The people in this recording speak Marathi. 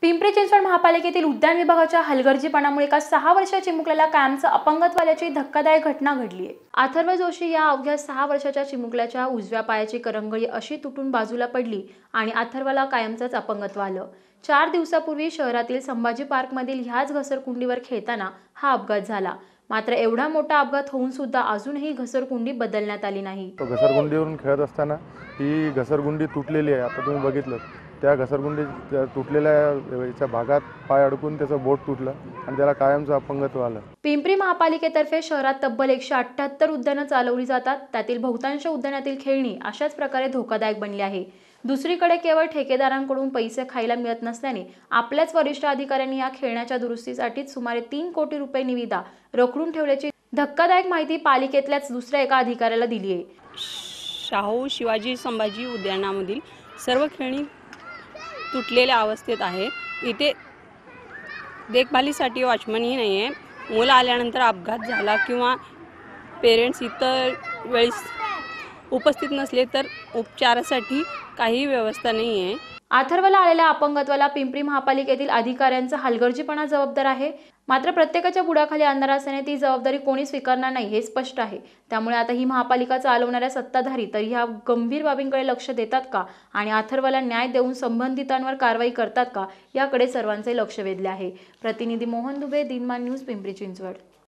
पिंपरी चिंचवड महापालिकेतील उद्यान विभागाच्या हलगर्जीपणामुळे एका सहा वर्षाच्या चिमुकल्याला कायमचं अपंगत्व धक्कादायक घटना घडली आहे अथर्व जोशी या अवघ्या सहा वर्षाच्या चिमुकल्याच्या उजव्या पायाची करंगळी अशी तुटून बाजूला पडली आणि अथर्वला कायमचंच अपंगत्व आलं चार दिवसापूर्वी शहरातील संभाजी पार्कमधील ह्याच घसरकुंडीवर खेळताना हा अपघात झाला मात्र एवढा मोठा अपघात होऊन सुद्धा अजूनही घसरगुंडी बदलण्यात आली नाही घसरगुंडीवरून खेळत असताना ही घसरगुंडी तुटलेली आहे आता तुम्ही बघितलं त्या घसरगुंडी तुटलेल्या याच्या भागात पाय अडकून त्याचं बोट तुटलं आणि त्याला कायमचं अपंगत्व आलं पिंपरी महापालिकेतर्फे शहरात तब्बल एकशे अठ्ठ्याहत्तर उद्यानं चालवली जातात त्यातील बहुतांश उद्यानातील खेळणी अशाच प्रकारे धोकादायक बनली आहे दुसरीकडे केवळ ठेकेदारांकडून पैसे खायला मिळत नसल्याने आपल्याच वरिष्ठ अधिकाऱ्यांनी या खेळण्याच्या दुरुस्तीसाठी सुमारे तीन कोटी रुपये निविदा रोखडून ठेवल्याची धक्कादायक माहिती पालिकेतल्याच दुसऱ्या एका अधिकाऱ्याला दिली आहे शाहू शिवाजी संभाजी उद्यानामधील सर्व खेळणी तुटलेल्या अवस्थेत आहे इथे देखभालीसाठी वॉचमनही नाही आहे मुलं आल्यानंतर अपघात झाला किंवा पेरेंट्स इतर वेळेस उपस्थित नसले तर उपचारासाठी काही व्यवस्था नाही आहे अथर्वला आलेल्या अपंगत्वाला पिंपरी महापालिकेतील अधिकाऱ्यांचा हलगर्जीपणा जबाबदार आहे मात्र प्रत्येकाच्या बुडाखाली अंधार असल्याने ती जबाबदारी कोणी स्वीकारणार नाही हे स्पष्ट आहे त्यामुळे आता ही महापालिका चालवणाऱ्या सत्ताधारी तर ह्या गंभीर बाबींकडे लक्ष देतात का आणि अथर्वला न्याय देऊन संबंधितांवर कारवाई करतात का याकडे सर्वांचे लक्ष वेधले आहे प्रतिनिधी मोहन दुबे दिनमान न्यूज पिंपरी चिंचवड